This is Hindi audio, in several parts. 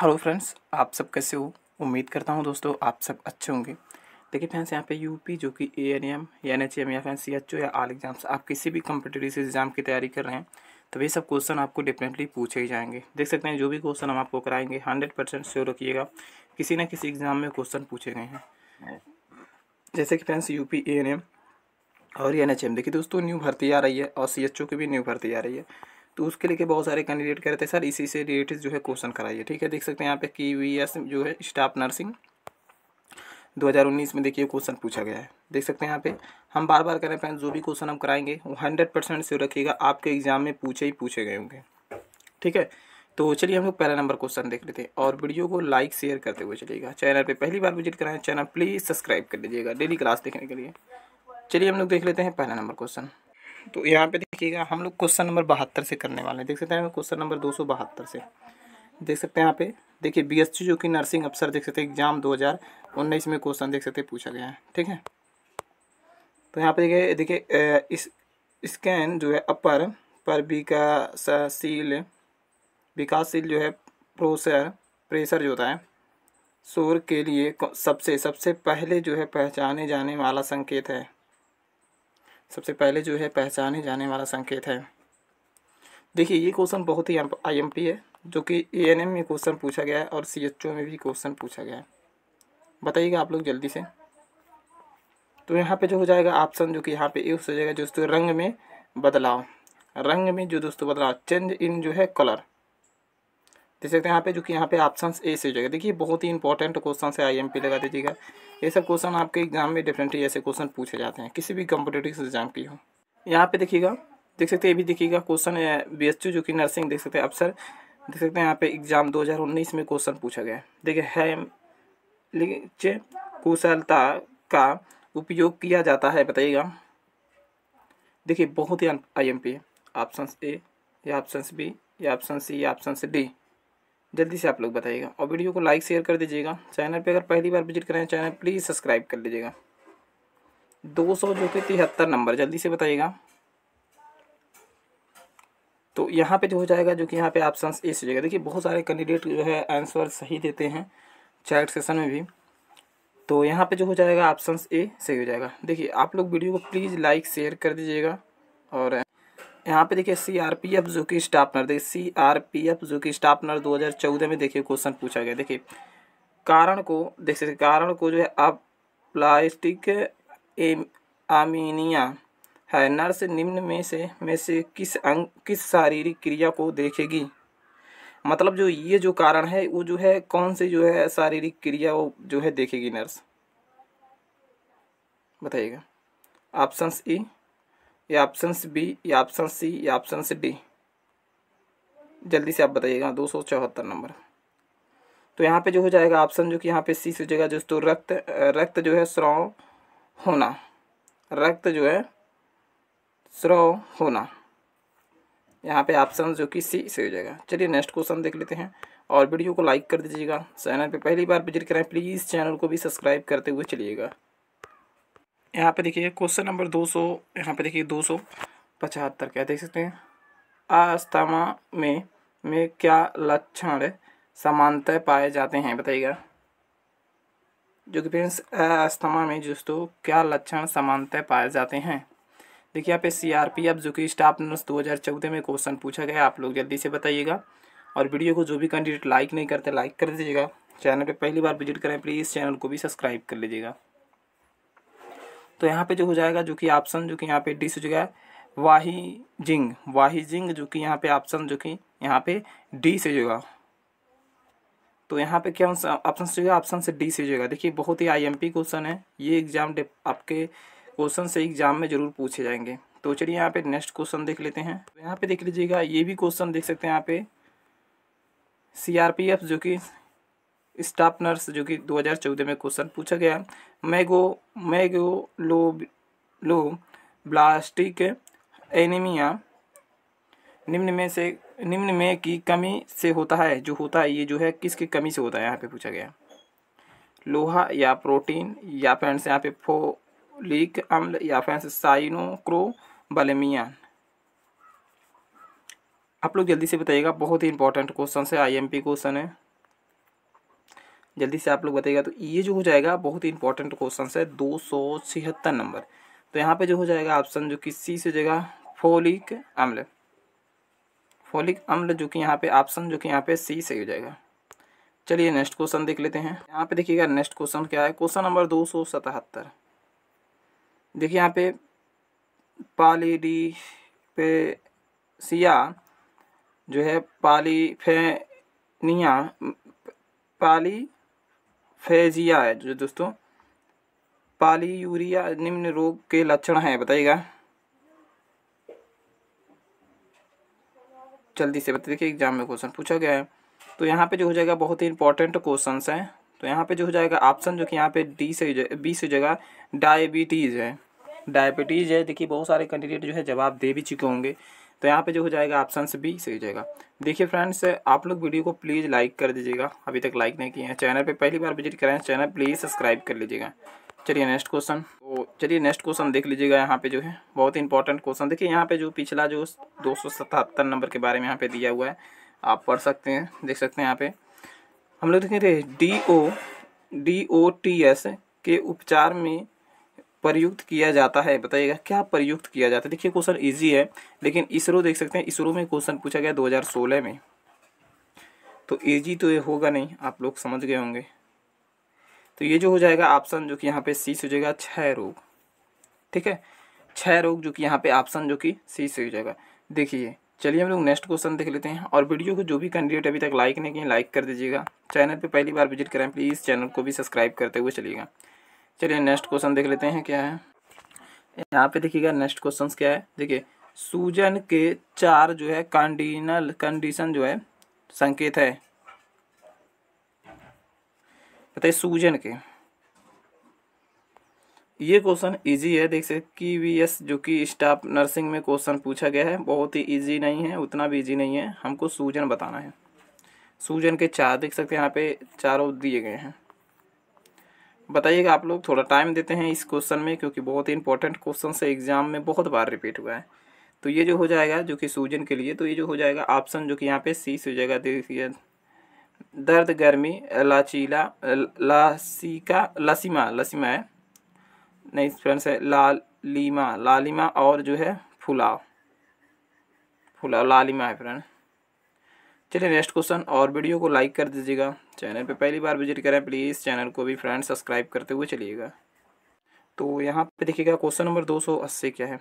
हेलो फ्रेंड्स आप सब कैसे हो उम्मीद करता हूँ दोस्तों आप सब अच्छे होंगे देखिए फ्रेंड्स यहाँ पे यूपी जो कि ए एन एम या एन एच एम या फैन सी एच ओ या आल एग्जाम्स आप किसी भी कम्पिटेटिव एग्जाम की तैयारी कर रहे हैं तो ये सब क्वेश्चन आपको डेफिनेटली पूछे ही जाएंगे देख सकते हैं जो भी क्वेश्चन हम आपको कराएंगे हंड्रेड परसेंट श्योर रखिएगा किसी ना किसी एग्ज़ाम में क्वेश्चन पूछे गए हैं जैसे कि friends P A N M और एन एच एम देखिए दोस्तों न्यू भर्ती आ रही है और सी एच ओ की भी न्यू भर्ती आ रही है तो उसके लेके बहुत सारे कैंडिडेट कह रहे थे सर इसी से रिलेटेड जो है क्वेश्चन कराइए ठीक है देख सकते हैं यहाँ पे की वी एस जो है स्टाफ नर्सिंग 2019 में देखिए क्वेश्चन पूछा गया है देख सकते हैं यहाँ पे हम बार बार कह रहे हैं फ्रेंड्स जो भी क्वेश्चन हम कराएंगे वो हंड्रेड परसेंट से रखिएगा आपके एग्जाम में पूछे ही पूछे गए होंगे ठीक है तो चलिए हम लोग पहला नंबर क्वेश्चन देख लेते हैं और वीडियो को लाइक शेयर करते हुए चलिएगा चैनल पे पहली बार विजिट कराएं चैनल प्लीज़ सब्सक्राइब कर लीजिएगा डेली क्लास देखने के लिए चलिए हम लोग देख लेते हैं पहला नंबर क्वेश्चन तो यहाँ पे देखिएगा हम लोग क्वेश्चन नंबर बहत्तर से करने वाले हैं देख सकते हैं क्वेश्चन नंबर दो सौ बहत्तर से देख सकते हैं यहाँ पे देखिए बीएससी जो कि नर्सिंग अफसर देख सकते हैं एग्जाम दो में क्वेश्चन देख सकते हैं पूछा गया है ठीक है तो यहाँ पे देखिए देखिए इस स्कैन जो है अपर पर विकासशील विकासशील जो है प्रोसर प्रेशर जो होता है शोर के लिए सबसे सबसे पहले जो है पहचाने जाने वाला संकेत है सबसे पहले जो है पहचाने जाने वाला संकेत है देखिए ये क्वेश्चन बहुत ही आईएमपी है जो कि एएनएम में क्वेश्चन पूछा गया है और सीएचओ में भी क्वेश्चन पूछा गया है बताइएगा आप लोग जल्दी से तो यहाँ पे जो हो जाएगा ऑप्शन जो कि यहाँ पे ए हो जाएगा दोस्तों रंग में बदलाव रंग में जो दोस्तों बदलाव चेंज इन जो है कलर देख सकते हैं यहाँ पे जो कि यहाँ पे ऑप्शन ए से हो जाएगा देखिए बहुत ही इंपॉर्टेंट क्वेश्चन है आई एम पी लगा दीजिएगा ये सब क्वेश्चन आपके एग्जाम में डेफिनेटली ऐसे क्वेश्चन पूछे जाते हैं किसी भी कॉम्पिटेटिव एग्जाम की हो यहाँ पे देखिएगा देख सकते हैं ये भी देखिएगा क्वेश्चन बी एस जो कि नर्सिंग देख सकते हैं अफसर देख सकते हैं यहाँ पे एग्जाम 2019 में क्वेश्चन पूछा गया है देखिए है कुशलता का उपयोग किया जाता है बताइएगा देखिए बहुत ही I M P option A या ऑप्शन बी या ऑप्शन सी या ऑप्शन डी जल्दी से आप लोग बताइएगा और वीडियो को लाइक शेयर कर दीजिएगा चैनल पे अगर पहली बार विजिट करें चैनल प्लीज़ सब्सक्राइब कर लीजिएगा दो सौ जो कि तिहत्तर नंबर जल्दी से बताइएगा तो यहाँ पे जो हो जाएगा जो कि यहाँ पे ऑप्शन ए से जाएगा देखिए बहुत सारे कैंडिडेट जो है आंसर सही देते हैं चैट सेशन में भी तो यहाँ पे जो हो जाएगा ऑप्शन ए सही हो जाएगा देखिए आप लोग वीडियो को प्लीज़ लाइक शेयर कर दीजिएगा और यहाँ पे देखिए सी आर पी एफ जूकी स्टाफनर देखिए सी आर पी एफ जूकी स्टाफनर दो हज़ार चौदह में देखिए क्वेश्चन पूछा गया देखिए कारण को देख सकते कारण को जो है अब प्लास्टिक आमीनिया है नर्स निम्न में से में से किस अंग किस शारीरिक क्रिया को देखेगी मतलब जो ये जो कारण है वो जो है कौन सी जो है शारीरिक क्रिया वो जो है देखेगी नर्स बताइएगा ऑप्शन ई या ऑप्शन बी या ऑप्शन सी या ऑप्शन डी जल्दी से आप बताइएगा दो सौ चौहत्तर नंबर तो यहाँ पे जो हो जाएगा ऑप्शन जो कि यहाँ पे सी से जगह जो तो रक्त रक्त जो है स्रव होना रक्त जो है स्रव होना यहाँ पे ऑप्शन जो कि सी से हो जाएगा चलिए नेक्स्ट क्वेश्चन देख लेते हैं और वीडियो को लाइक कर दीजिएगा चैनल पे पहली बार विजिट करें प्लीज़ चैनल को भी सब्सक्राइब करते हुए चलिएगा यहाँ पे देखिए क्वेश्चन नंबर दो सौ यहाँ पर देखिए दो सौ पचहत्तर क्या देख सकते हैं अस्थमा में में क्या लक्षण समानता पाए जाते हैं बताइएगा जो कि फ्रेंड्स अस्थमा में दोस्तों क्या लक्षण समानतः पाए जाते हैं देखिए यहाँ पे अब जो कि स्टाफ नर्स चौदह में क्वेश्चन पूछा गया आप लोग जल्दी से बताइएगा और वीडियो को जो भी कैंडिडेट लाइक नहीं करते लाइक कर दीजिएगा चैनल पे पहली बार विजिट करें प्लीज़ चैनल को भी सब्सक्राइब कर लीजिएगा तो यहाँ पे जो हो जाएगा जो कि ऑप्शन जो कि यहाँ पे डी से जो है वाही जिंग वाही जिंग जो कि यहाँ पे ऑप्शन जो कि यहाँ पे डी से जुगा तो यहाँ पे क्या ऑप्शन से ऑप्शन से डी से जुड़ेगा देखिए बहुत ही आईएमपी क्वेश्चन है ये एग्जाम आपके क्वेश्चन से एग्जाम में जरूर पूछे जाएंगे तो चलिए यहाँ पे नेक्स्ट क्वेश्चन देख लेते हैं तो यहाँ पे देख लीजिएगा ये भी क्वेश्चन देख सकते हैं यहाँ पे सी जो कि स्टाफ नर्स जो कि 2014 में क्वेश्चन पूछा गया मैगो मैगो लो लो ब्लास्टिक एनीमिया निम्न में से निम्न में की कमी से होता है जो होता है ये जो है किसकी कमी से होता है यहाँ पे पूछा गया लोहा या प्रोटीन या फैंस यहाँ पे फोलिक अम्ल या फ्रेंड्स साइनोक्रोबलेमिया आप लोग जल्दी से बताइएगा बहुत ही इंपॉर्टेंट क्वेश्चन है आईएमपी क्वेश्चन है जल्दी से आप लोग बताइएगा तो ये जो हो जाएगा बहुत ही इंपॉर्टेंट क्वेश्चन है दो सौ छिहत्तर नंबर तो यहाँ पे जो हो जाएगा ऑप्शन जो कि सी से जगह फोलिक अम्ल फोलिक अम्ल जो कि यहाँ पे ऑप्शन जो कि यहाँ पे सी से हो जाएगा चलिए नेक्स्ट क्वेश्चन देख लेते हैं यहाँ पे देखिएगा नेक्स्ट क्वेश्चन क्या है क्वेश्चन नंबर दो सौ सतहत्तर देखिए यहाँ पे पालीडी पे सिया जो है पाली फे निया पाली फेजिया है जो दोस्तों यूरिया निम्न रोग के लक्षण हैं बताइएगा जल्दी से बता देखिए एग्जाम में क्वेश्चन पूछा गया है तो यहाँ पे जो हो जाएगा बहुत ही इंपॉर्टेंट क्वेश्चन हैं तो यहाँ पे जो हो जाएगा ऑप्शन जो कि यहाँ पे डी से बी से जगह डायबिटीज़ है डायबिटीज़ है देखिए बहुत सारे कैंडिडेट जो है जवाब दे भी चुके होंगे तो यहाँ पे जो हो जाएगा ऑप्शन बी सही हो जाएगा देखिए फ्रेंड्स आप लोग वीडियो को प्लीज़ लाइक कर दीजिएगा अभी तक लाइक नहीं किए हैं चैनल पे पहली बार विजिट करें चैनल प्लीज़ सब्सक्राइब कर लीजिएगा चलिए नेक्स्ट क्वेश्चन तो चलिए नेक्स्ट क्वेश्चन देख लीजिएगा यहाँ पे जो है बहुत ही इंपॉर्टेंट क्वेश्चन देखिए यहाँ पे जो पिछला जो दो नंबर के बारे में यहाँ पे दिया हुआ है आप पढ़ सकते हैं देख सकते हैं यहाँ पे हम लोग देखेंगे D O D O T S के उपचार में प्रयुक्त किया जाता है बताइएगा क्या प्रयुक्त किया जाता है देखिए क्वेश्चन इजी है लेकिन इसरो देख सकते हैं इसरो में क्वेश्चन पूछा गया 2016 में तो ईजी तो ये होगा नहीं आप लोग समझ गए होंगे तो ये जो हो जाएगा ऑप्शन जो कि यहाँ पे सी से जाएगा छह रोग ठीक है छह रोग जो कि यहाँ पे ऑप्शन जो कि सी से हो जाएगा देखिए चलिए हम लोग नेक्स्ट क्वेश्चन देख लेते हैं और वीडियो को जो भी कैंडिडेट अभी तक लाइक नहीं किए लाइक कर दीजिएगा चैनल पे पहली बार विजिट करें प्लीज़ चैनल को भी सब्सक्राइब करते हुए चलिएगा चलिए नेक्स्ट क्वेश्चन देख लेते हैं क्या है यहाँ पे देखिएगा नेक्स्ट क्वेश्चन क्या है देखिए सूजन के चार जो है कंडीनल कंडीशन जो है संकेत है बताइए सूजन के ये क्वेश्चन इजी है देख सकते की वी एस जो कि स्टाफ नर्सिंग में क्वेश्चन पूछा गया है बहुत ही इजी नहीं है उतना भी इजी नहीं है हमको सूजन बताना है सूजन के चार देख सकते हैं यहाँ पे चारों दिए गए हैं बताइएगा आप लोग थोड़ा टाइम देते हैं इस क्वेश्चन में क्योंकि बहुत ही इंपॉर्टेंट क्वेश्चन से एग्जाम में बहुत बार रिपीट हुआ है तो ये जो हो जाएगा जो कि सूजन के लिए तो ये जो हो जाएगा ऑप्शन जो कि यहाँ पे सी से हो जाएगा देखिए दर्द गर्मी लाचीला लासिका लसीमा लसीमा है नहीं फ्रेंड्स है लालीमा लालिमा और जो है फुलाव फुलाव लालिमा है फ्रेंड चलिए नेक्स्ट क्वेश्चन और वीडियो को लाइक कर दीजिएगा चैनल पे पहली बार विजिट करें प्लीज़ चैनल को भी फ्रेंड सब्सक्राइब करते हुए चलिएगा तो यहाँ पे देखिएगा क्वेश्चन नंबर 280 क्या है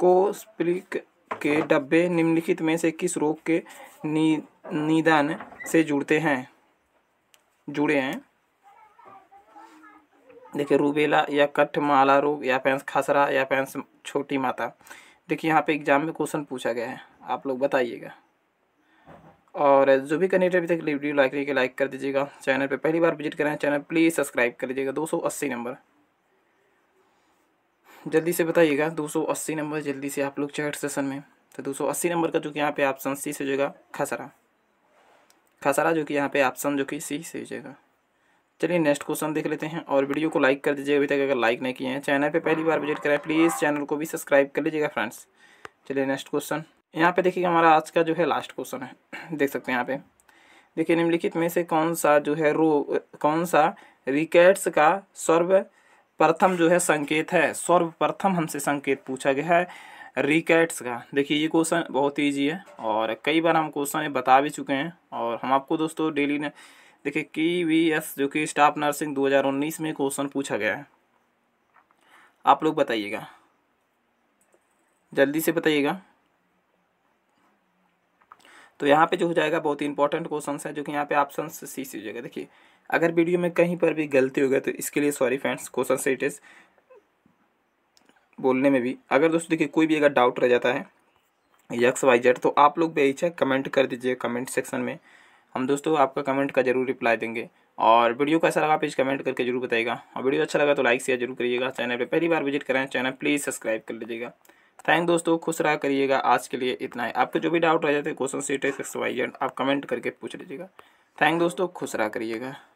कोस्प्लिक के डब्बे निम्नलिखित में से किस रोग के निदान से जुड़ते हैं जुड़े हैं देखिए रूबेला या माला रोग या पैंस खसरा या पैंस छोटी माता देखिए यहाँ पे एग्जाम में क्वेश्चन पूछा गया है आप लोग बताइएगा और जो भी कनेक्ट अभी तक वीडियो लाइक करके लाइक कर दीजिएगा चैनल पे पहली बार विजिट करें चैनल प्लीज़ सब्सक्राइब कर लीजिएगा 280 नंबर जल्दी से बताइएगा 280 नंबर जल्दी से आप लोग चैट सेशन में तो 280 नंबर का जो कि यहाँ पे ऑप्शन सी से जाएगा खसरा खसरा जो कि यहाँ पे ऑप्शन जो कि सी से जाएगा चलिए नेक्स्ट क्वेश्चन देख लेते हैं और वीडियो को लाइक कर दीजिएगा अभी तक अगर लाइक नहीं किए हैं चैनल पर पहली बार विजिट करें प्लीज़ चैनल को भी सब्सक्राइब कर लीजिएगा फ्रेंड्स चलिए नेक्स्ट क्वेश्चन यहाँ पे देखिए हमारा आज का जो है लास्ट क्वेश्चन है देख सकते हैं यहाँ पे देखिए निम्नलिखित में से कौन सा जो है रो कौन सा रिकेट्स का सर्व प्रथम जो है संकेत है सर्वप्रथम हमसे संकेत पूछा गया है रिकेट्स का देखिए ये क्वेश्चन बहुत ईजी है और कई बार हम क्वेश्चन बता भी चुके हैं और हम आपको दोस्तों डेली ने देखिए की वी एस जो कि स्टाफ नर्सिंग 2019 में क्वेश्चन पूछा गया है आप लोग बताइएगा जल्दी से बताइएगा तो यहाँ पे जो हो जाएगा बहुत ही इंपॉर्टेंट क्वेश्चन है जो कि यहाँ पे ऑप्शन सी सी हो जाएगा देखिए अगर वीडियो में कहीं पर भी गलती हो गई तो इसके लिए सॉरी फ्रेंड्स क्वेश्चन से इट इज़ बोलने में भी अगर दोस्तों देखिए कोई भी अगर डाउट रह जाता है यक्स वाई जेड तो आप लोग इच्छा कमेंट कर दीजिए कमेंट सेक्शन में हम दोस्तों आपका कमेंट का जरूर रिप्लाई देंगे और वीडियो कैसा लगा प्लीज़ कमेंट करके जरूर बताइएगा और वीडियो अच्छा लगा तो लाइक शेयर जरूर करिएगा चैनल पर पहली बार विजिट करें चैनल प्लीज़ सब्सक्राइब कर लीजिएगा थैंक दोस्तों खुश रहा करिएगा आज के लिए इतना है आपके जो भी डाउट रह जाते question sheet X Y and आप कमेंट करके पूछ लीजिएगा थैंक दोस्तों खुश रहा करिएगा